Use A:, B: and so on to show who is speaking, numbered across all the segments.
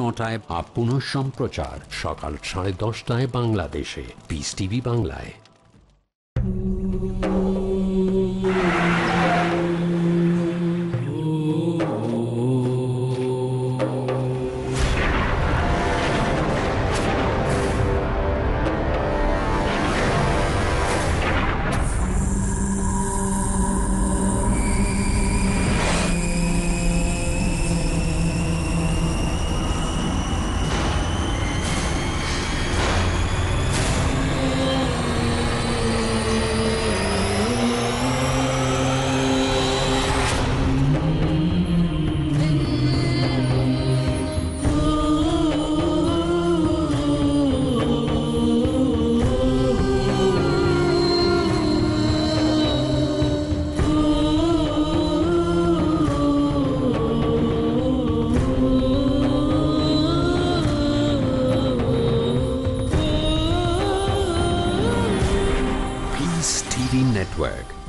A: নটায় আপ পুনঃ সম্প্রচার সকাল সাড়ে দশটায় বাংলাদেশে পিস টিভি বাংলায়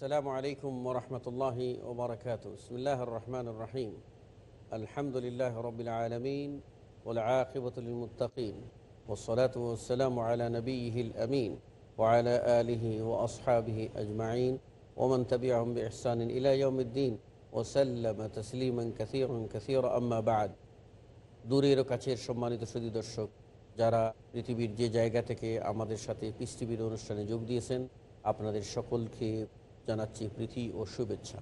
B: السلام عليكم ورحمة الله وبركاته بسم الله الرحمن الرحيم الحمد لله رب العالمين والعاقبة للمتقين والصلاة والسلام على نبيه الأمين وعلى آله وأصحابه أجمعين ومن تبعهم بإحسان إلى يوم الدين وسلم تسليما كثيرا كثيرا أما بعد দূরের কাছের সম্মানিত সুদী দর্শক যারা পৃথিবীর যে জায়গা থেকে আমাদের সাথে পিস টিভির অনুষ্ঠানে যোগ দিয়েছেন আপনাদের সকলকে জানাচ্ছি প্রীতি ও শুভেচ্ছা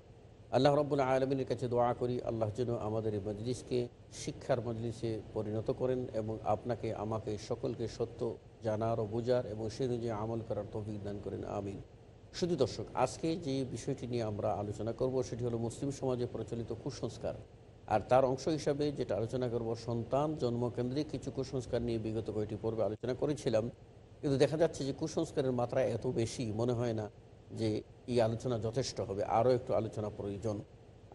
B: আল্লাহ রব্বুল আলমিনের কাছে দোয়া করি আল্লাহ যেন আমাদের এই মজলিসকে শিক্ষার মজলিসে পরিণত করেন এবং আপনাকে আমাকে সকলকে সত্য জানার ও বোঝার এবং সে অনুযায়ী আমল করার তৌফিক দান করেন আমিন শুধু দর্শক আজকে যে বিষয়টি নিয়ে আমরা আলোচনা করব সেটি হলো মুসলিম সমাজে প্রচলিত কুসংস্কার আর তার অংশ হিসাবে যেটা আলোচনা করব সন্তান জন্মকেন্দ্রিক কিছু কুসংস্কার নিয়ে বিগত কয়েকটি পর্বে আলোচনা করেছিলাম কিন্তু দেখা যাচ্ছে যে কুসংস্কারের মাত্রা এত বেশি মনে হয় না যে এই আলোচনা যথেষ্ট হবে আরও একটু আলোচনা প্রয়োজন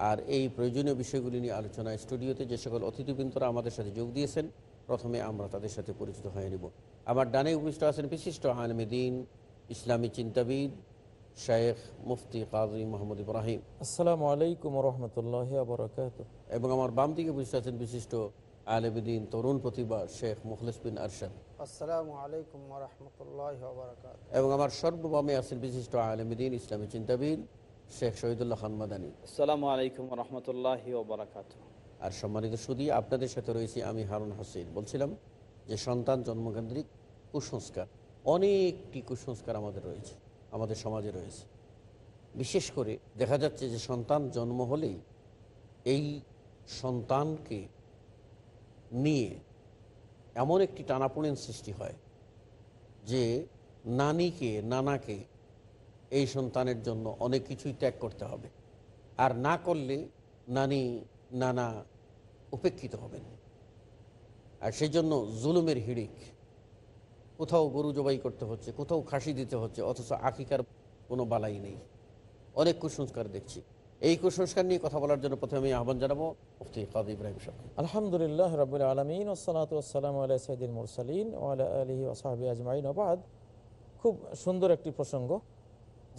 B: আর এই প্রয়োজনীয় বিষয়গুলি নিয়ে আলোচনা স্টুডিওতে যে সকল অতিথিবৃন্দরা আমাদের সাথে যোগ দিয়েছেন প্রথমে আমরা তাদের সাথে পরিচিত হয়ে নেব আমার ডানে উপস্থিত আছেন বিশিষ্ট আলমদিন ইসলামী চিন্তাবিদ শেখ মুফতি কাজী মোহাম্মদ ইব্রাহিম
C: আসসালামু আলাইকুম রহমতুল্লাহ
B: এবং আমার বাম দিকে উপবিষ্ট আছেন বিশিষ্ট আলেবিদিন তরুণ প্রতিভা শেখ মুখলিস বিন আরশাদ এবং আমার সর্বমে আছেন বিশিষ্ট আলমদিন ইসলামী চিন্তাবিদ শেখ শহীদুল্লাহ খান মাদানী
D: আসসালামু আলাইকুম রহমতুল্লাহ
B: আর সম্মানিত সুদী আপনাদের সাথে রয়েছি আমি হারুন হাসিন বলছিলাম যে সন্তান জন্মকেন্দ্রিক কুসংস্কার অনেকটি কুসংস্কার আমাদের রয়েছে আমাদের সমাজে রয়েছে বিশেষ করে দেখা যাচ্ছে যে সন্তান জন্ম হলেই এই সন্তানকে নিয়ে এমন একটি টানাপোড়েন সৃষ্টি হয় যে নানিকে নানাকে এই সন্তানের জন্য অনেক কিছুই ত্যাগ করতে হবে আর না করলে নানি নানা উপেক্ষিত হবেন আর সেই জন্য জুলুমের হিড়িক কোথাও গরু জবাই করতে হচ্ছে কোথাও খাসি দিতে হচ্ছে অথচ আকিকার কোনো বালাই নেই অনেক কুসংস্কার দেখছি এই কুসংস্কার নিয়ে কথা বলার জন্য প্রথমে আহ্বান জানাবো মুফতি ইব্রাহিম
C: আলহামদুলিল্লাহ রবিল আলমিন ওসালাতাম আল্লাহ সঈদিন মুরসালিন ওয়ালা আলহি ওসাহাবি আজমাইন আবাদ খুব সুন্দর একটি প্রসঙ্গ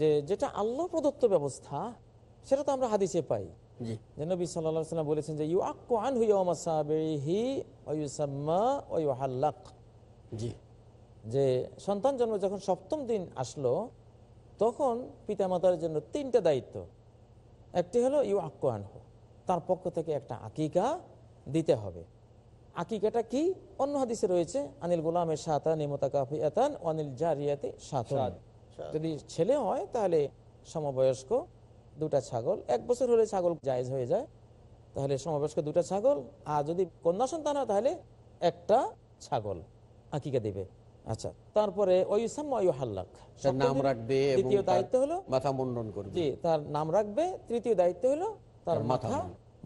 C: যে যেটা আল্লাহ প্রদত্ত ব্যবস্থা সেটা তো আমরা হাদিসে পাই যে নবী সাল্লাহ বলেছেন যে ইউ আক্কু আন হুয়ামাসাহি ওয়ুসাম্মা ওয়ুহাল্লাক জি যে সন্তান জন্ম যখন সপ্তম দিন আসলো তখন পিতামাতার জন্য তিনটা দায়িত্ব একটি হলো ইউ আক্কু হো তার পক্ষ থেকে একটা আকিকা দিতে হবে আকিকাটা কি অন্য হাদিসে রয়েছে আনিল গোলামের সাতা এতান অনিল জারিয়াতে সাতান যদি ছেলে হয় তাহলে সমবয়স্ক দুটা ছাগল এক বছর হলে ছাগল জায়জ হয়ে যায় তাহলে সমবয়স্ক দুটা ছাগল আর যদি কন্যা সন্তান হয় তাহলে একটা ছাগল আকিকা দেবে আচ্ছা তারপরে তার নাম রাখবে তৃতীয় দায়িত্ব হলো তার মাথা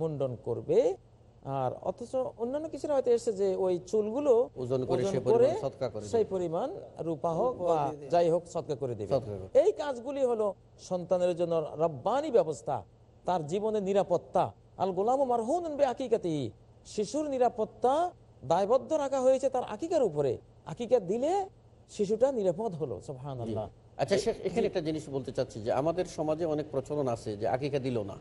C: মুন্ডন করবে আর অথচ অন্যান্য কিছু হয়তো এসে যে ওই চুলগুলো ওজন করে সেই পরিমাণ রূপা হোক বা যাই হোক সৎকা করে দেবে এই কাজগুলি হলো সন্তানের জন্য রব্বানি ব্যবস্থা তার জীবনের নিরাপত্তা আল গোলাম মারহুন শিশুর নিরাপত্তা দায়বদ্ধ রাখা হয়েছে তার আকিকার উপরে আকিকা দিলে শিশুটা নিরাপদ হলো
B: আচ্ছা এখানে একটা জিনিস বলতে চাচ্ছি যে আমাদের সমাজে অনেক প্রচলন আছে যে আকিকা দিল না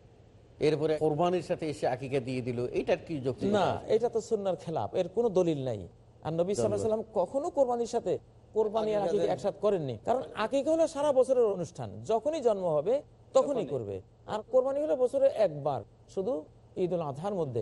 C: এরপরে কোরবানির সাথে এসে আকিকা দিয়ে দিল এটার কি না এটা তো সুন্নার খেলাপ এর কোনো দলিল নাই আর নবী সাল্লাম কখনো কোরবানির সাথে কোরবানি আর আকিকা একসাথে করেননি কারণ আকিকা হলো সারা বছরের অনুষ্ঠান যখনই জন্ম হবে তখনই করবে আর কোরবানি হলো বছরে একবার শুধু ঈদ উল আধার মধ্যে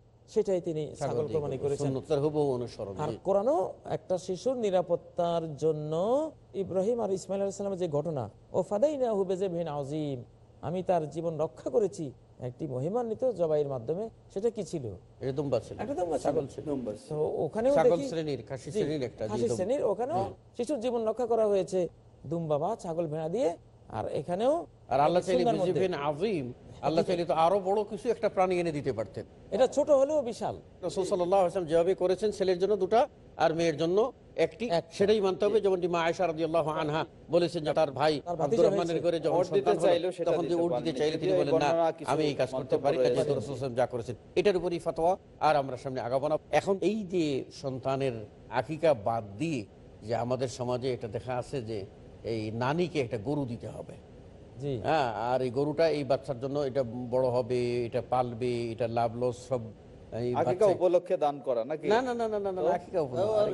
C: সেটাই তিনি ছাগল প্রমাণ করেছেন আর কোরআনও একটা শিশুর নিরাপত্তার জন্য ইব্রাহিম আর ইসমাইল আলাইসালামের যে ঘটনা ও ফাদাইনা হুবেজে ভিন আজিম আমি তার জীবন রক্ষা করেছি একটি মহিমান্বিত জবাইয়ের মাধ্যমে সেটা কি ছিল শিশুর জীবন রক্ষা করা হয়েছে দুম্বা ছাগল ভেড়া দিয়ে আর এখানেও আর আল্লাহ
B: আল্লাহ চাইলে তো আরো বড় কিছু একটা প্রাণী এনে দিতে পারতেন এটা ছোট হলেও বিশাল রসুল যেভাবে করেছেন ছেলের জন্য দুটা আর মেয়ের জন্য একটি সেটাই মানতে হবে যেমনটি মা আনহা বলেছেন যে তার ভাই আব্দুর রহমানের ঘরে যখন তখন যে দিতে চাইলে তিনি বলেন না আমি এই কাজ করতে পারি যা করেছেন এটার উপরই ফতোয়া আর আমরা সামনে আগাবো না এখন এই যে সন্তানের আকিকা বাদ দিয়ে যে আমাদের সমাজে এটা দেখা আছে যে এই নানিকে একটা গরু দিতে হবে হ্যাঁ আর এই গরুটা এই বাচ্চার জন্য এটা বড় হবে এটা পালবে এটা লাভ লস সব
D: উপলক্ষে দান করা নাকি না না না না
E: না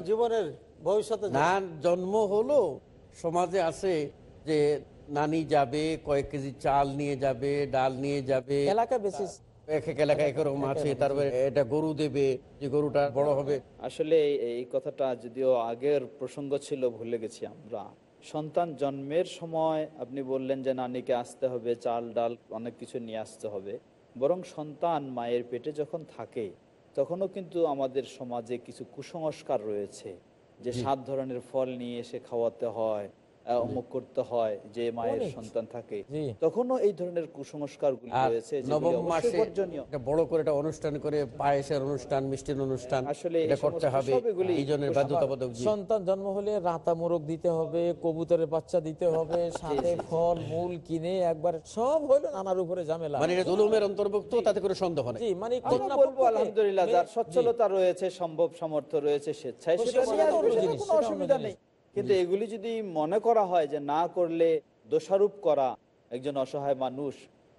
E: জীবনের ভবিষ্যতে না
B: জন্ম হলো সমাজে আছে যে নানি যাবে কয়েক কেজি চাল নিয়ে যাবে ডাল নিয়ে যাবে এলাকা বেসিস এক এক আছে তারপরে এটা গরু দেবে যে গরুটা বড় হবে
D: আসলে এই কথাটা যদিও আগের প্রসঙ্গ ছিল ভুলে গেছি আমরা সন্তান জন্মের সময় আপনি বললেন যে নানিকে আসতে হবে চাল ডাল অনেক কিছু নিয়ে আসতে হবে বরং সন্তান মায়ের পেটে যখন থাকে তখনও কিন্তু আমাদের সমাজে কিছু কুসংস্কার রয়েছে যে সাত ধরনের ফল নিয়ে এসে খাওয়াতে হয় অমুক করতে হয় যে মায়ের সন্তান থাকে তখনও এই ধরনের রয়েছে নবম মাসে
B: বড় করে একটা অনুষ্ঠান করে পায়েসের অনুষ্ঠান মিষ্টির অনুষ্ঠান আসলে করতে হবে সন্তান
C: জন্ম হলে রাতা মোরগ দিতে হবে কবুতরের বাচ্চা দিতে হবে সাথে ফল মূল কিনে একবার সব হলো নানার উপরে ঝামেলা মানে জুলুমের
D: অন্তর্ভুক্ত তাতে করে সন্দেহ নেই মানে বলবো আলহামদুলিল্লাহ যার সচ্ছলতা রয়েছে সম্ভব সামর্থ্য রয়েছে স্বেচ্ছায় সেটা অসুবিধা নেই কিন্তু এগুলি যদি মনে করা হয় যে না করলে দোষারোপ করা একজন অসহায় মানুষ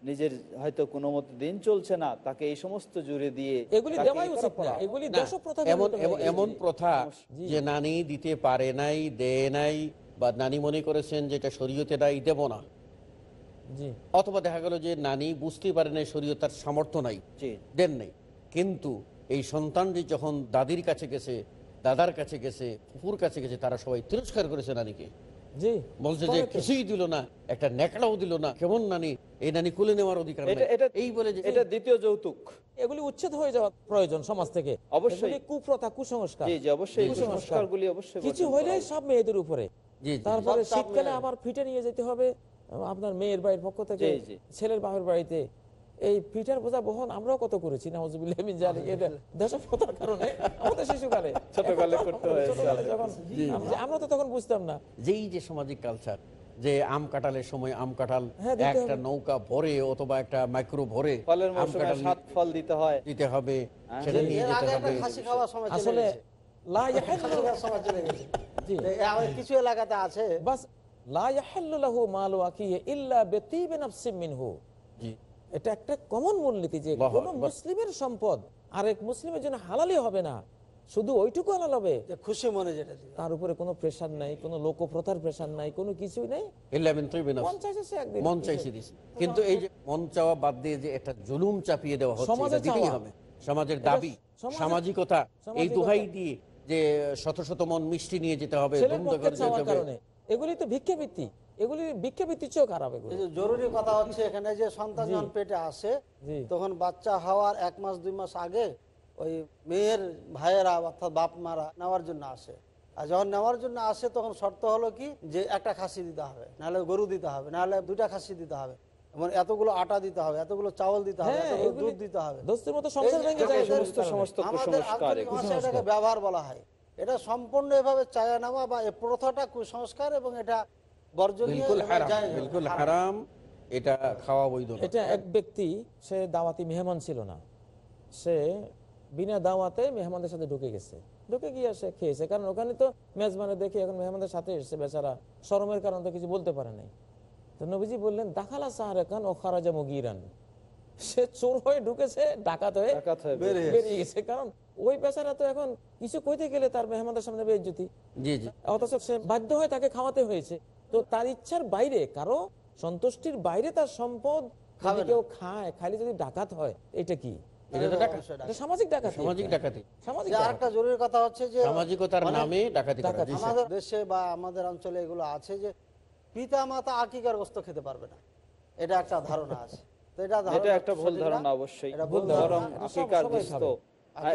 D: নিজের হয়তো কোনো মতো দিন চলছে না তাকে এই সমস্ত জুড়ে দিয়ে
B: এমন প্রথা যে নানি দিতে পারে নাই দেয় নাই বা নানি মনে করেছেন যে এটা শরীয়তে নাই দেব না অথবা দেখা গেল যে নানি বুঝতে পারে নাই শরীয়ত তার সামর্থ্য নাই দেন নাই কিন্তু এই সন্তানটি যখন দাদির কাছে গেছে দাদার কাছে গেছে ফুপুর কাছে গেছে তারা সবাই তিরস্কার করেছে নানিকে এগুলি
C: উচ্ছেদ হয়ে যাওয়া প্রয়োজন সমাজ থেকে অবশ্যই কুসংস্কার অবশ্যই অবশ্যই কিছু সব মেয়েদের উপরে তারপরে শীতকালে আমার ফিটে নিয়ে যেতে হবে আপনার মেয়ের বাড়ির পক্ষ থেকে ছেলের বাপের বাড়িতে এই পিঠার বোঝা বহন আমরাও কত করেছি কারণে আমরা তো তখন বুঝতাম না যেই যে সামাজিক কালচার
B: যে আম কাটালের সময় আম কাটাল হ্যাঁ, একটা নৌকা ভরে অথবা একটা মাইক্রো ভরে ফল দিতে হয় দিতে হবে হ্যাঁ। সেটা নিয়ে যেতে হবে আসলে
C: কিছু এলাকাতে আছে এটা একটা কমন মূলনীতি যে কোন মুসলিমের সম্পদ আরেক মুসলিমের জন্য হালালি হবে না শুধু ওইটুকু আলাল হবে খুশি মনে যেটা তার উপরে কোনো প্রেশার নাই কোন লোক প্রথার প্রেশার নাই কোনো কিছুই নাই মন চাইছে কিন্তু এই যে মন চাওয়া বাদ দিয়ে যে এটা
B: জুলুম চাপিয়ে দেওয়া হচ্ছে হবে সমাজের দাবি সামাজিকতা এই দুহাই দিয়ে
C: যে শত শত মন মিষ্টি নিয়ে যেতে হবে এগুলি তো ভিক্ষাবৃত্তি এগুলি বিক্ষেপিত খারাপ
E: জরুরি কথা হচ্ছে এখানে যে সন্তান যখন পেটে আসে তখন বাচ্চা হওয়ার এক মাস দুই মাস আগে ওই মেয়ের ভাইয়েরা অর্থাৎ বাপ মারা নেওয়ার জন্য আসে আর যখন নেওয়ার জন্য আসে তখন শর্ত হলো কি যে একটা খাসি দিতে হবে নাহলে গরু দিতে হবে নাহলে দুইটা খাসি দিতে হবে মানে এতগুলো আটা দিতে হবে এতগুলো চাউল দিতে হবে হ্যাঁ, দুধ দিতে হবে এটাকে ব্যবহার বলা হয় এটা সম্পূর্ণ এভাবে চায়া নেওয়া বা প্রথাটা কুসংস্কার এবং এটা
C: সে কারণ তো কিছু বলতে পারে নাই তো নবীজি বললেন দাখালা সাহারে খান ও খারাজা মুগিরান সে চোর হয়ে ঢুকেছে ডাকাত হয়ে বেরিয়ে গেছে কারণ ওই বেচারা তো এখন কিছু কইতে গেলে তার মেহমানদের সামনে জি অথচ সে বাধ্য হয়ে তাকে খাওয়াতে হয়েছে তো তার ইচ্ছার বাইরে কারো সন্তুষ্টির বাইরে তার সম্পদ কেউ খায় খালি যদি ডাকাত হয় এটা কি হ্যাঁ। মানে
E: পিতা মাতা আকিকার খেতে পারবে না এটা একটা ধারণা আছে এটা একটা ভুল ধারণা
D: অবশ্যই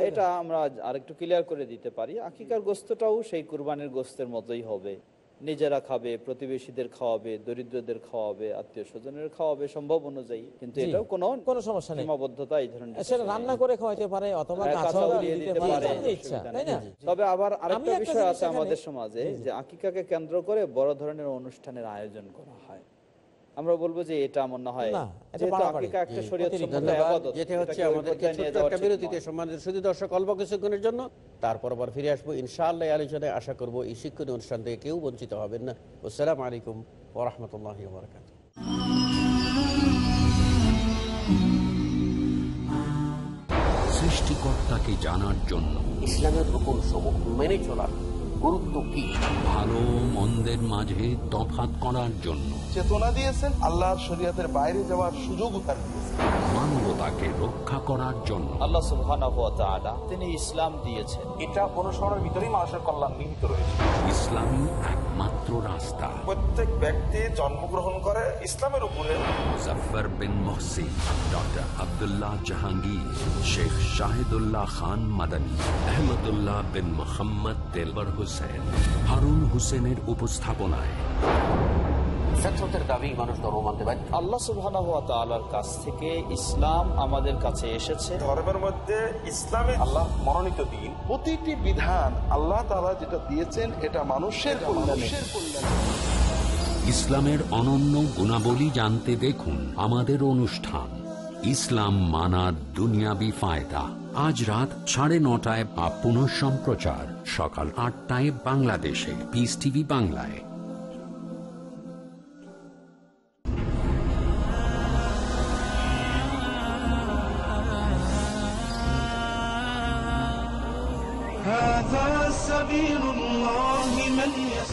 D: এটা আমরা আরেকটু ক্লিয়ার করে দিতে পারি আকিকার গোস্তটাও সেই কুরবানের গোস্তের মতোই হবে নিজেরা খাবে প্রতিবেশীদের খাওয়াবে দরিদ্রদের খাওয়াবে আত্মীয় স্বজনের খাওয়াবে সম্ভব অনুযায়ী কিন্তু এটাও কোনো কোনো সমস্যা নেই সীমাবদ্ধতা এই ধরনের রান্না
C: করে খাওয়াতে পারে অথবা হ্যাঁ,
D: তবে আবার আরেকটা বিষয় আছে আমাদের সমাজে যে আকিকাকে কেন্দ্র করে বড় ধরনের অনুষ্ঠানের আয়োজন করা হয় আমরা বলবো যে এটা মনে হয়
B: দর্শক অল্প কিছুক্ষণের জন্য তারপর আবার ফিরে আসবো ইনশাআল্লাহ আলোচনায় আশা করবো এই শিক্ষণীয় অনুষ্ঠান থেকে কেউ বঞ্চিত হবেন না আসসালামু আলাইকুম রহমতুল্লাহ
A: সৃষ্টিকর্তাকে জানার জন্য
B: ইসলামের রকম সমুখ মেনে চলার গুরুত্ব কি
A: ভালো মন্দের মাঝে তফাত করার জন্য
D: চেতনা দিয়েছেন আল্লাহর শরীয়তের বাইরে যাওয়ার সুযোগও তার দিয়েছেন
A: মানুষ তাকে রক্ষা করার জন্য
D: আল্লাহ সুবহানাহু ওয়া তাআলা তিনি ইসলাম দিয়েছেন এটা কোন অনুসরণের ভিতরেই মানুষের কল্যাণ নিহিত রয়েছে
A: ইসলামই একমাত্র রাস্তা
D: প্রত্যেক
C: ব্যক্তি জন্মগ্রহণ করে ইসলামের উপরে
A: মুজফার বিন মহসিন ডক্টর আব্দুল্লাহ জাহাঙ্গীর শেখ শাহিদুল্লাহ খান মাদানী আহমদুল্লাহ বিন মোহাম্মদ তেলবর হোসেন হারুন হোসেনের উপস্থাপনায় মানুষ ধর্ম মানতে পারে আল্লাহ সুবাহ কাছ থেকে ইসলাম
D: আমাদের কাছে এসেছে ধর্মের মধ্যে ইসলামে আল্লাহ মনোনীত দিন প্রতিটি আল্লাহ যেটা দিয়েছেন এটা মানুষের
A: ইসলামের অনন্য গুণাবলী জানতে দেখুন আমাদের অনুষ্ঠান ইসলাম মানার দুনিয়াবি ফায়দা আজ রাত সাড়ে নটায় বা সম্প্রচার সকাল আটটায় বাংলাদেশে পিস টিভি বাংলায়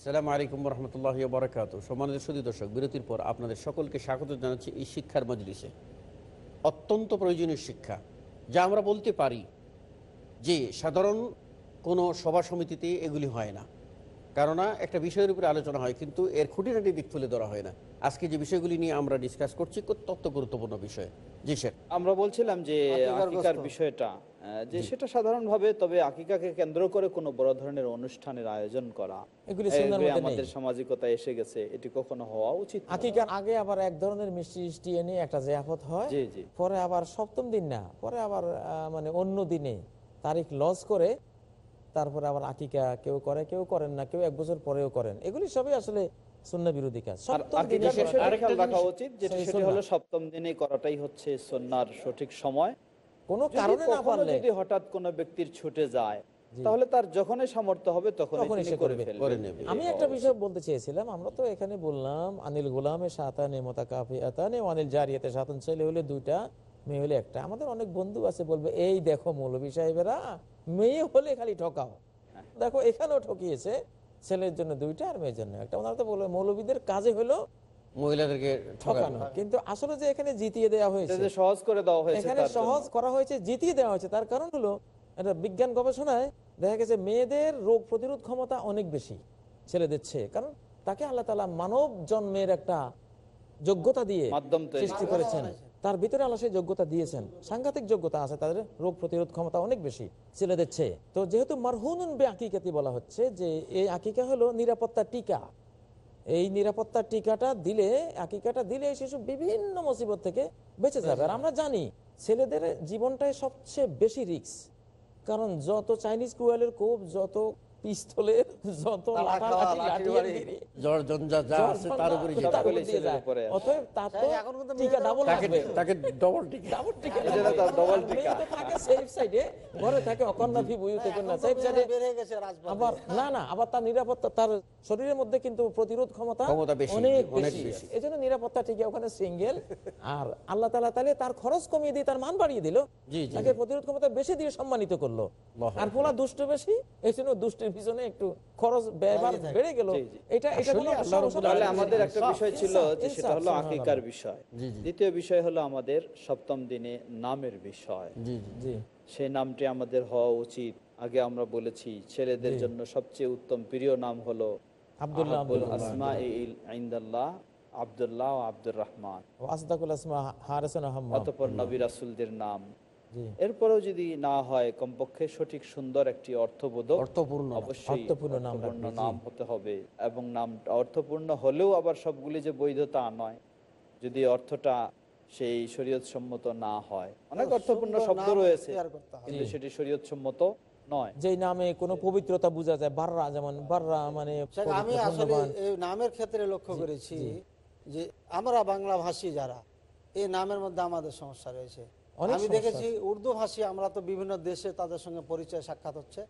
B: আসসালামু আলাইকুম রহমতুল্লাহ বরাকাত সম্মানিত সুদী দর্শক বিরতির পর আপনাদের সকলকে স্বাগত জানাচ্ছি এই শিক্ষার মজলিসে অত্যন্ত প্রয়োজনীয় শিক্ষা যা আমরা বলতে পারি যে সাধারণ কোনো সভা সমিতিতে এগুলি হয় না কেননা একটা বিষয়ের উপরে আলোচনা হয় কিন্তু এর খুঁটিনাটি দিক তুলে ধরা হয় না আজকে যে বিষয়গুলি নিয়ে আমরা ডিসকাস করছি অত্যন্ত গুরুত্বপূর্ণ বিষয় জি স্যার
D: আমরা বলছিলাম যে বিষয়টা যে সেটা সাধারণভাবে তবে আকিকাকে কেন্দ্র করে কোনো বড় ধরনের অনুষ্ঠানের আয়োজন করা আমাদের সামাজিকতা এসে গেছে এটি কখনো হওয়া উচিত আকিকার
C: আগে আবার এক ধরনের মিষ্টি মিষ্টি এনে একটা জিয়াফত হয়
D: পরে আবার সপ্তম দিন না
C: পরে আবার মানে অন্য দিনে তারিখ লস করে তারপরে আবার আকিকা কেউ করে কেউ করেন না কেউ এক বছর পরেও করেন এগুলি সবই আসলে সুন্না বিরোধী কাজ
D: সপ্তম দিনে করাটাই হচ্ছে সন্ন্যার সঠিক সময় কোনো কারণে না পারলে যদি হঠাৎ কোনো ব্যক্তির ছুটে যায় তাহলে তার যখনই সামর্থ্য হবে তখন আমি একটা বিষয়
C: বলতে চেয়েছিলাম আমরা তো এখানে বললাম আনিল গোলামে সাতানে মতা কাফি আতানে আনিল জারিয়াতে সাতান ছেলে হলে দুইটা মেয়ে হলে একটা আমাদের অনেক বন্ধু আছে বলবে এই দেখো মৌলবী সাহেবেরা মেয়ে হলে খালি ঠকাও দেখো এখানেও ঠকিয়েছে ছেলের জন্য দুইটা আর মেয়ের জন্য একটা ওনারা তো বলবে মৌলবীদের কাজে হলো মেয়েদের রোগ প্রতিরোধ ক্ষমতা অনেক বেশি কারণ তাকে আল্লাহ তালা মানব জন্মের একটা যোগ্যতা দিয়ে সৃষ্টি করেছেন তার ভিতরে আল্লাহ সেই যোগ্যতা দিয়েছেন সাংঘাতিক যোগ্যতা আছে তাদের রোগ প্রতিরোধ ক্ষমতা অনেক বেশি ছেলেদের দিচ্ছে তো যেহেতু মারহুন বে বলা হচ্ছে যে এই আকিকা হলো নিরাপত্তা টিকা এই নিরাপত্তার টিকাটা দিলে একিকাটা দিলে শিশু বিভিন্ন মুসিবত থেকে বেঁচে যাবে আর আমরা জানি ছেলেদের জীবনটাই সবচেয়ে বেশি রিক্স কারণ যত চাইনিজ কুয়ালের কোপ যত পিস্তলের যত হ্যাঁ, হ্যাঁ, তার শরীরের মধ্যে কিন্তু প্রতিরোধ ক্ষমতা এজন্য এই জন্য নিরাপত্তা ঠিক ওখানে সিঙ্গেল আর আল্লাহ তালা তাহলে তার খরচ কমিয়ে দিয়ে তার মান বাড়িয়ে দিল তাকে প্রতিরোধ ক্ষমতা বেশি দিয়ে সম্মানিত করলো আর পোলা দুষ্ট বেশি এই জন্য দুষ্টির
D: দ্বিতীয় বিষয় হলো আমাদের সপ্তম দিনে নামের বিষয় সেই নামটি আমাদের হওয়া উচিত আগে আমরা বলেছি ছেলেদের জন্য সবচেয়ে উত্তম প্রিয় নাম হলো আব্দুল্লাহ আব্দুল্লাহ আব্দুর রহমান অতপর নবী রাসুলদের নাম এরপরেও যদি না হয় কমপক্ষে সঠিক সুন্দর একটি অর্থবোধ অর্থপূর্ণ অর্থপূর্ণ নাম হতে হবে এবং নাম অর্থপূর্ণ হলেও আবার সবগুলি যে বৈধতা নয় যদি অর্থটা সেই শরীয়ত সম্মত না হয় অনেক অর্থপূর্ণ শব্দ রয়েছে কিন্তু সেটি শরীয়ত সম্মত
C: নয় নামে কোনো পবিত্রতা বোঝা যায় বাররা যেমন বাররা মানে আমি আসলে
E: নামের ক্ষেত্রে লক্ষ্য করেছি যে আমরা বাংলা ভাষী যারা এই নামের মধ্যে আমাদের সমস্যা রয়েছে আমি দেখেছি উর্দু ভাষী আমরা তো বিভিন্ন দেশে তাদের সঙ্গে পরিচয় সাক্ষাৎ হচ্ছে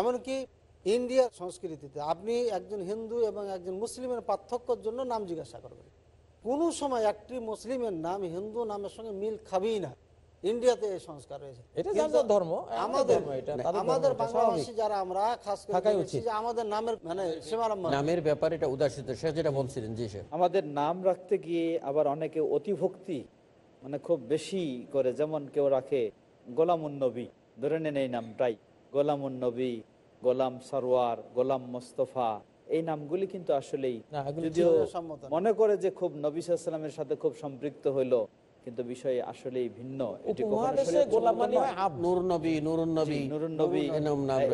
E: এমনকি ইন্ডিয়ার সংস্কৃতিতে আপনি একজন হিন্দু এবং একজন মুসলিমের পার্থক্যর জন্য নাম জিজ্ঞাসা করবেন কোনো সময় একটি মুসলিমের নাম হিন্দু নামের সঙ্গে মিল খাবেই না ইন্ডিয়াতে এই সংস্কার রয়েছে আমাদের বাংলাদেশী যারা আমরা খাস করে আমাদের নামের মানে
D: নামের
B: ব্যাপারে এটা উদাসীন যেটা বলছিলেন জি
D: আমাদের নাম রাখতে গিয়ে আবার অনেকে অতিভক্তি মানে খুব বেশি করে যেমন কেউ রাখে গোলাম উন্নবী ধরে নেন এই নামটাই গোলাম উন্নবী গোলাম সরোয়ার গোলাম মোস্তফা এই নামগুলি কিন্তু আসলেই মনে করে যে খুব নবী সাল্লামের সাথে খুব সম্পৃক্ত হইলো কিন্তু বিষয় আসলে ভিন্ন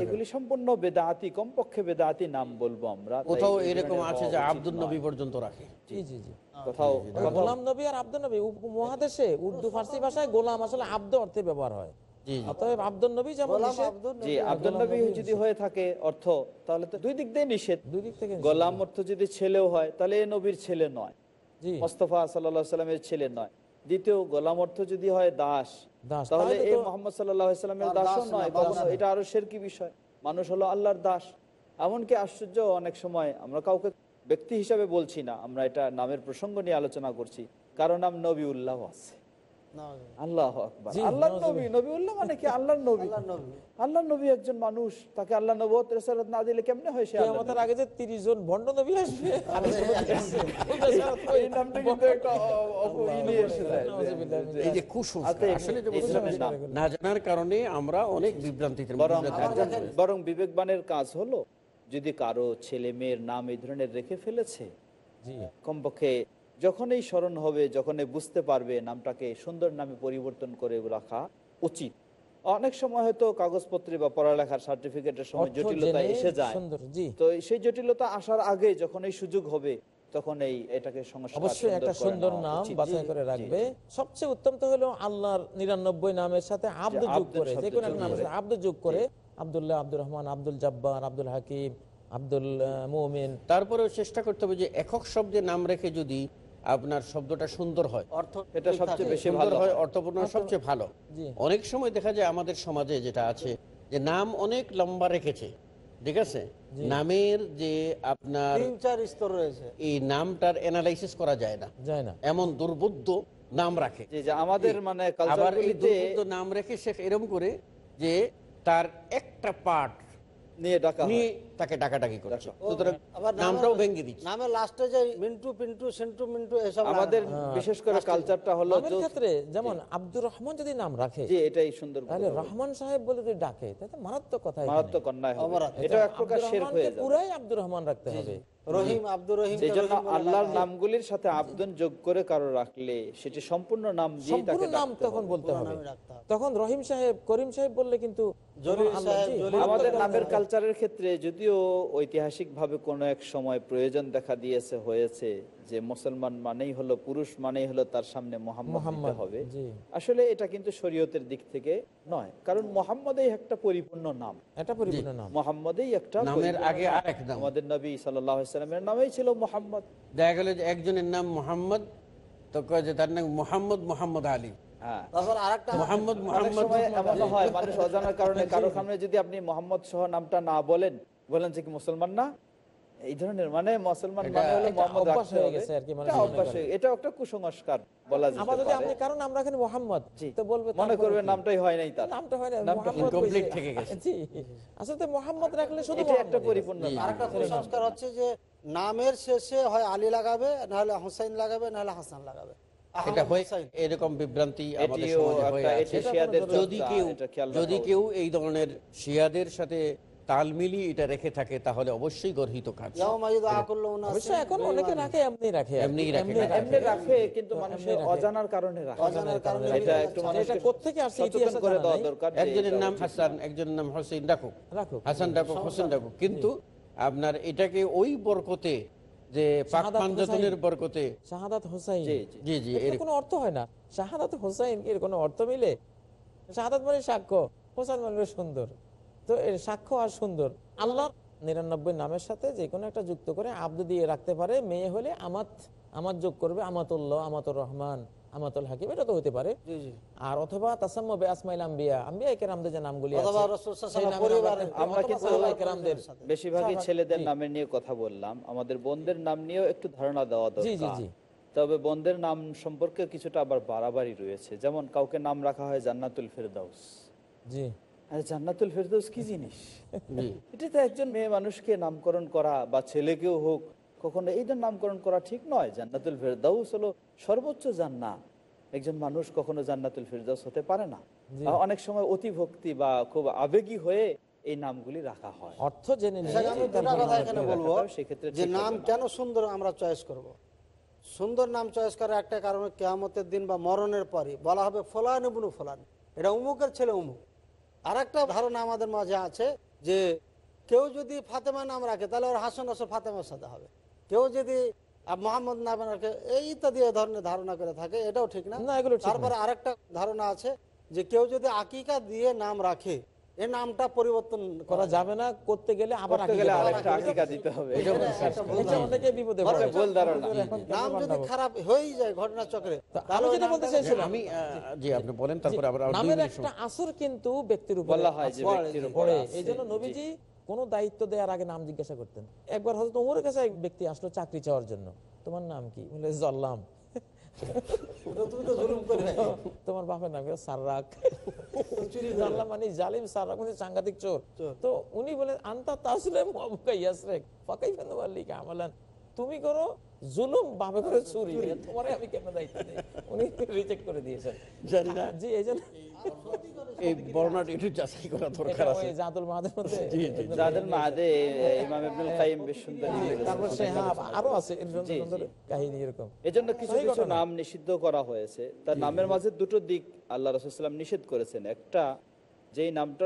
D: এগুলি সম্পূর্ণ বেদাতি কমপক্ষে বেদাতি নাম বলবো আমরা কোথাও এরকম আছে যে আব্দুল নবী পর্যন্ত রাখে জি জি জি অর্থ
C: তাহলে দুই
D: দিক দিয়ে নিষেধ দুই দিক থেকে গোলাম অর্থ যদি ছেলেও হয় তাহলে নবীর ছেলে নয় মোস্তফা সাল্লা সাল্লামের ছেলে নয় দ্বিতীয় গোলাম অর্থ যদি হয় দাস তাহলে এই মোহাম্মদ সাল্লামের দাসও নয় এটা আরো সের কি বিষয় মানুষ হলো আল্লাহর দাস এমনকি আশ্চর্য অনেক সময় আমরা কাউকে ব্যক্তি হিসাবে বলছি না আমরা এটা নামের প্রসঙ্গ নিয়ে আলোচনা করছি কারণ নাম নবী উল্লাহ আছে না জানার কারণে আমরা
B: অনেক বিভ্রান্তিতে
D: বরং বিবেকবানের কাজ হলো যদি কারো ছেলে মেয়ের নাম এই ধরনের রেখে ফেলেছে কমপক্ষে যখনই স্মরণ হবে যখনই বুঝতে পারবে নামটাকে সুন্দর নামে পরিবর্তন করে রাখা উচিত অনেক সময় হয়তো কাগজপত্রে বা পড়ালেখার সার্টিফিকেটের সময় জটিলতা এসে যায় তো সেই জটিলতা আসার আগে যখন এই সুযোগ হবে তারপরে চেষ্টা করতে
B: হবে যে একক শব্দে
C: নাম রেখে যদি আপনার
B: শব্দটা সুন্দর হয় অর্থ
D: এটা সবচেয়ে বেশি ভালো হয়
B: অর্থপূর্ণ সবচেয়ে ভালো অনেক সময় দেখা যায় আমাদের সমাজে যেটা আছে যে নাম অনেক লম্বা রেখেছে ঠিক আছে নামের যে আপনার স্তর রয়েছে এই নামটার অ্যানালাইসিস করা যায় না যায় না এমন দুর্বুদ্ধ নাম রাখে আমাদের মানে আবার এই দুর্বুদ্ধ নাম রেখে সে এরম করে যে তার একটা পার্ট নিয়ে ডাকা নিয়ে তাকে ডাকাডাকি
C: করছো হ্যাঁ। যেমন আব্দুর রহমান যদি নাম রাখে এটাই সুন্দর রহমান সাহেব বলে যদি ডাকে মারাত্মক কথা মারাত্মক পুরাই
D: আব্দুর রহমান রাখতে হবে সাথে যোগ করে রাখলে সম্পূর্ণ নাম তখন বলতে হবে তখন রহিম সাহেব করিম সাহেব বললে কিন্তু আমাদের নামের কালচারের ক্ষেত্রে যদি যদিও ঐতিহাসিকভাবে কোনো এক সময় প্রয়োজন দেখা দিয়েছে হয়েছে যে মুসলমান মানেই হলো পুরুষ মানেই হলো তার সামনে মোহাম্মদ হবে আসলে এটা কিন্তু শরীয়তের দিক থেকে নয় কারণ মোহাম্মদেই একটা পরিপূর্ণ নাম এটা পরিপূর্ণ নাম মোহাম্মদেই একটা নামের আগে আরেক নাম আমাদের নবী সাল্লাল্লাহু আলাইহি সাল্লামের নামই ছিল মোহাম্মদ দেখা গেল যে একজনের নাম মোহাম্মদ
B: তো কয় যে তার নাম মোহাম্মদ মোহাম্মদ আলী হ্যাঁ। মোহাম্মদ
D: যদি আপনি মোহাম্মদ সহ নামটা না বলেন বললেন যে কি মুসলমান না এই ধরনের মানে মুসলমান মানে হলো মোহাম্মদ আর কি মানে এটা একটা কুসংস্কার বলা আমরা যদি আপনি কারণ আমরা এখানে মোহাম্মদ তো বলবে মনে করবে নামটাই হয় নাই তার
C: হয় না কমপ্লিট থেকে গেছে জি আসলে আচ্ছা, মোহাম্মদ রাখলে
D: শুধু এটা
E: একটা পরিপূর্ণ আরেকটা কুসংস্কার হচ্ছে যে নামের শেষে হয় আলী লাগাবে নাহলে হোসেন লাগাবে হাসান লাগাবে
B: এরকম বিভ্রান্তি যদি কেউ এই ধরনের শিয়াদের সাথে তাল মিলিয়ে এটা রেখে থাকে তাহলে অবশ্যই গর্হিত কাজ
E: এখন অনেকে রাখে এমনি রাখে এমনি রাখে
D: কিন্তু মানুষের অজানার কারণে রাখে অজানার কারণে আচ্ছা, আচ্ছা, একজনের নাম হাসান
B: একজনের নাম হোসেন রাখো হাসান হোসেন কিন্তু আপনার এটাকে ওই বরকতে যে পাক বরকতে শাহাদাত হোসাইন জি জি এর কোনো
C: অর্থ হয় না শাহাদাত হোসাইন এর কোনো অর্থ মিলে শাহাদাত মানে সাক্ষ্য হোসাইন মানে সুন্দর তো এর সাক্ষ্য আর সুন্দর আল্লাহ নিরানব্বই নামের সাথে যে কোনো একটা যুক্ত করে আব্দ দিয়ে রাখতে পারে মেয়ে হলে আমাত আমার যোগ করবে আমাতুল্লাহ আমাতুর রহমান আমাতুল হাকিম এটা তো হতে পারে আর অথবা আসমাইল আম্বিয়া আম্বিয়া যে
D: নামগুলি আমরা কিন্তু বেশিরভাগই ছেলেদের নিয়ে কথা বললাম আমাদের বোনদের নাম নিয়েও একটু ধারণা দেওয়া দরকার তবে বন্ধের নাম সম্পর্কে কিছুটা আবার বাড়াবাড়ি রয়েছে যেমন কাউকে নাম রাখা হয় জান্নাতুল ফেরদাউস জি জান্নাতুল ফেরদৌস কি জিনিস এটা তো একজন মেয়ে মানুষকে নামকরণ করা বা ছেলেকেও হোক কখনো এইটার নামকরণ করা ঠিক নয় জান্নাতুল ফেরদাউস হলো সর্বোচ্চ জান্না একজন মানুষ কখনো জান্নাতুল ফেরদাউস হতে পারে না অনেক সময় অতিভক্তি বা খুব আবেগী হয়ে এই নামগুলি রাখা হয় অর্থ জেনে বলবো যে নাম
E: কেন সুন্দর আমরা চয়েস করব। সুন্দর নাম চয়েস করার একটা কারণ কেয়ামতের দিন বা মরণের পরে বলা হবে ফোলান বুনু ফোলান এটা উমুকের ছেলে উমুক আর একটা ধারণা আমাদের মাঝে আছে যে কেউ যদি ফাতেমা নাম রাখে তাহলে ওর হাসন হাসন ফাতেমার সাথে হবে কেউ যদি মোহাম্মদ নাম রাখে এই ইত্যাদি এ ধরনের ধারণা করে থাকে এটাও ঠিক না তারপরে আরেকটা ধারণা আছে যে কেউ যদি আকিকা দিয়ে নাম রাখে এ নামটা পরিবর্তন করা হ্যাঁ। যাবে না করতে গেলে আবার
C: আসর কিন্তু ব্যক্তির উপর এই জন্য নবীজি কোনো দায়িত্ব দেওয়ার আগে নাম জিজ্ঞাসা করতেন একবার হয়তো তোমার কাছে এক ব্যক্তি আসলো চাকরি চাওয়ার জন্য তোমার নাম কি বলে জল্লাম তোমার বাপের নাম সাররাক আল্লাহ মানে জালিম সাররাক মানে সাংঘাতিক চোর তো উনি বলে আন্তা তাসলে ফাঁকাই ফেন্দু কে আমালান তুমি করো জুলুম ভাবে করে চুরি তোমার আমি কেন দায়িত্ব উনি রিজেক্ট করে দিয়েছেন জানি না জি এই জন্য একটা যেই
D: নামটার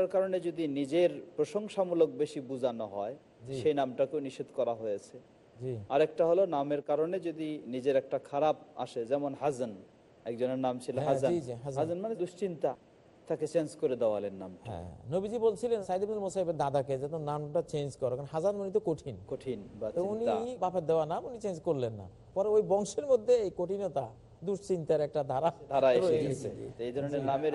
D: কারণে যদি নিজের প্রশংসামূলক বেশি বোঝানো হয় সেই নামটাকেও নিষেধ করা হয়েছে আরেকটা হলো নামের কারণে যদি নিজের একটা খারাপ আসে যেমন হাজান একজনের নাম ছিল হ্যাঁ, হাজান হাজান মানে দুশ্চিন্তা হ্যাঁ, হ্যাঁ।
C: দুশ্চিন্তার একটা এই ধরনের নামের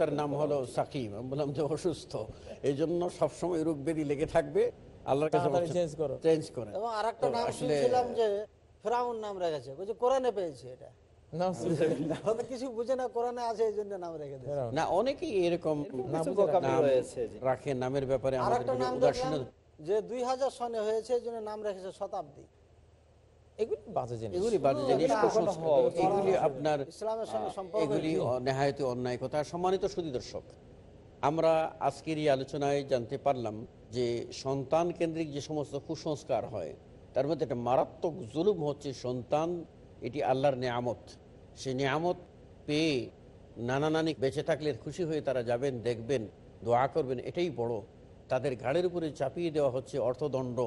C: তার নাম
B: হলো সাকিব বললাম যে অসুস্থ এই জন্য সবসময় রোগ বেরি লেগে থাকবে আল্লাহর কাছে চেঞ্জ
C: করো চেঞ্জ করে এবং
E: আরেকটা নাম শুনছিলাম যে নাম রেখেছে কোরআনে পেয়েছে এটা শতাব্দী
B: এগুলি এগুলি আপনার ইসলামের সঙ্গে অন্যায় কথা সম্মানিত সুদী দর্শক আমরা আজকের এই আলোচনায় জানতে পারলাম যে সন্তান কেন্দ্রিক যে সমস্ত কুসংস্কার হয় তার মধ্যে একটা মারাত্মক জুলুম হচ্ছে সন্তান এটি আল্লাহর নেয়ামত সে নেয়ামত পেয়ে নানা নানি বেঁচে থাকলে খুশি হয়ে তারা যাবেন দেখবেন দোয়া করবেন এটাই বড় তাদের ঘাড়ের উপরে চাপিয়ে দেওয়া হচ্ছে অর্থদণ্ড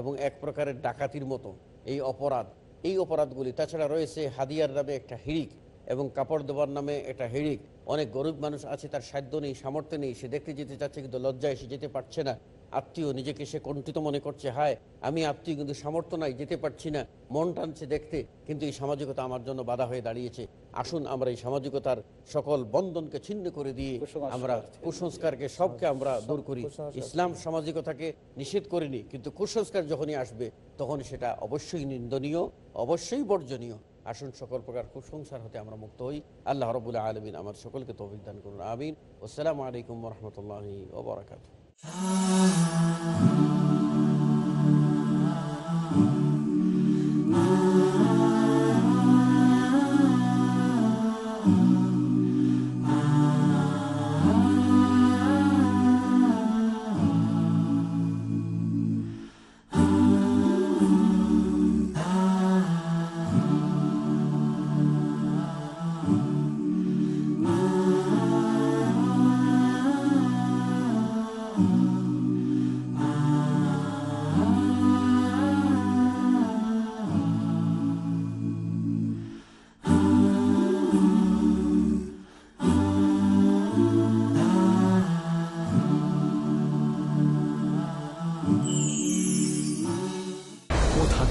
B: এবং এক প্রকারের ডাকাতির মতো এই অপরাধ এই অপরাধগুলি তাছাড়া রয়েছে হাদিয়ার নামে একটা হিড়িক এবং কাপড় দেওয়ার নামে এটা হেরিক অনেক গরিব মানুষ আছে তার সাধ্য নেই সামর্থ্য নেই সে দেখতে যেতে চাচ্ছে কিন্তু লজ্জায় সে যেতে পারছে না আত্মীয় নিজেকে সে কণ্ঠিত মনে করছে হায় আমি আত্মীয় কিন্তু সামর্থ্য নাই যেতে পারছি না মন টানছে দেখতে কিন্তু এই সামাজিকতা আমার জন্য বাধা হয়ে দাঁড়িয়েছে আসুন আমরা এই সামাজিকতার সকল বন্ধনকে ছিন্ন করে দিয়ে আমরা কুসংস্কারকে সবকে আমরা দূর করি ইসলাম সামাজিকতাকে নিষেধ করিনি কিন্তু কুসংস্কার যখনই আসবে তখন সেটা অবশ্যই নিন্দনীয় অবশ্যই বর্জনীয় আসুন সকল প্রকার কুসংসার হতে আমরা মুক্ত হই আল্লাহ রবুল্লা আলমিন আমার সকলকে তো দান করুন আমিন আসসালামু আলাইকুম রহমতুল্লাহ ওবরাকাত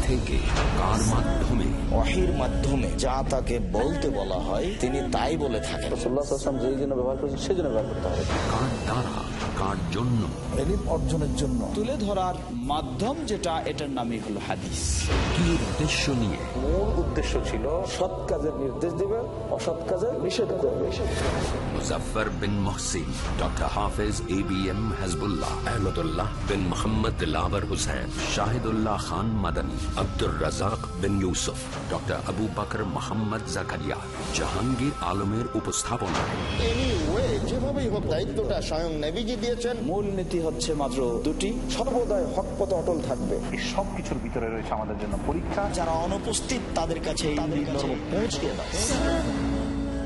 A: থেকে কার মাধ্যমে অহির মাধ্যমে
D: যা তাকে বলতে বলা হয় তিনি তাই বলে থাকেন রসুল্লাহাম যেই জন্য ব্যবহার করছেন সেই জন্য ব্যবহার করতে হবে
A: কার দ্বারা কার জন্য এলিম অর্জনের
D: জন্য তুলে ধরার মাধ্যম যেটা এটার নামই হলো হাদিস
A: কি উদ্দেশ্য নিয়ে মূল
D: উদ্দেশ্য ছিল সৎ কাজের নির্দেশ দেবে অসৎ কাজের নিষেধ করবে
A: মুজাফার বিন Mohsin doctor Hafez A B M Hasbullah Ahmadullah bin Mohammad লাভার হুসেন শাহিদুল্লাহ খান মাদানী আব্দুর রাজাক বিন ইউসুফ ডক্টর আবু বাকর মোহাম্মদ জাকারিয়া জাহাঙ্গীর আলমের উপস্থাপনা
D: যেভাবেই দায়িত্বটা নেভিজি দিয়েছেন মূল নীতি হচ্ছে মাত্র দুটি অটল থাকবে সব কিছুর ভিতরে রয়েছে আমাদের জন্য পরীক্ষা যারা অনুপস্থিত তাদের কাছে পৌঁছে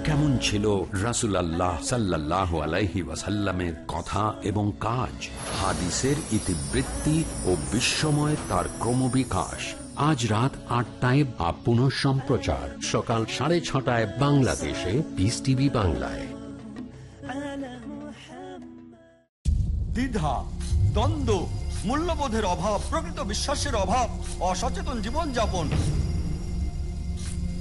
A: কেমন ছিল রাসুল আল্লাহ সাল্লাহ আলাইহি ওয়াসাল্লামের কথা এবং কাজ হাদিসের ইতিবৃত্তি ও বিশ্বময় তার ক্রমবিকাশ আজ রাত আটটায় বা পুনঃ সম্প্রচার সকাল সাড়ে ছটায় বাংলাদেশে পিস টিভি বাংলায়
D: দ্বিধা দ্বন্দ্ব মূল্যবোধের অভাব প্রকৃত বিশ্বাসের অভাব অসচেতন জীবনযাপন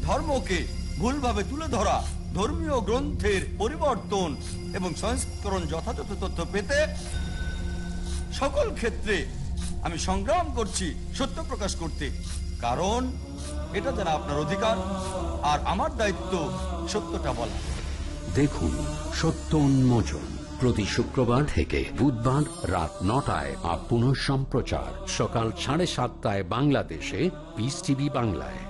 D: ধর্মকে ভুলভাবে তুলে ধরা ধর্মীয় গ্রন্থের পরিবর্তন এবং সংস্করণ যথাযথ তথ্য পেতে সকল ক্ষেত্রে আমি সংগ্রাম করছি সত্য প্রকাশ করতে কারণ এটা যারা আপনার অধিকার আর আমার দায়িত্ব সত্যটা বলা
A: দেখুন সত্য উন্মোচন প্রতি শুক্রবার থেকে বুধবার রাত নটায় আর পুনঃ সম্প্রচার সকাল সাড়ে সাতটায় বাংলাদেশে বিস টিভি বাংলায়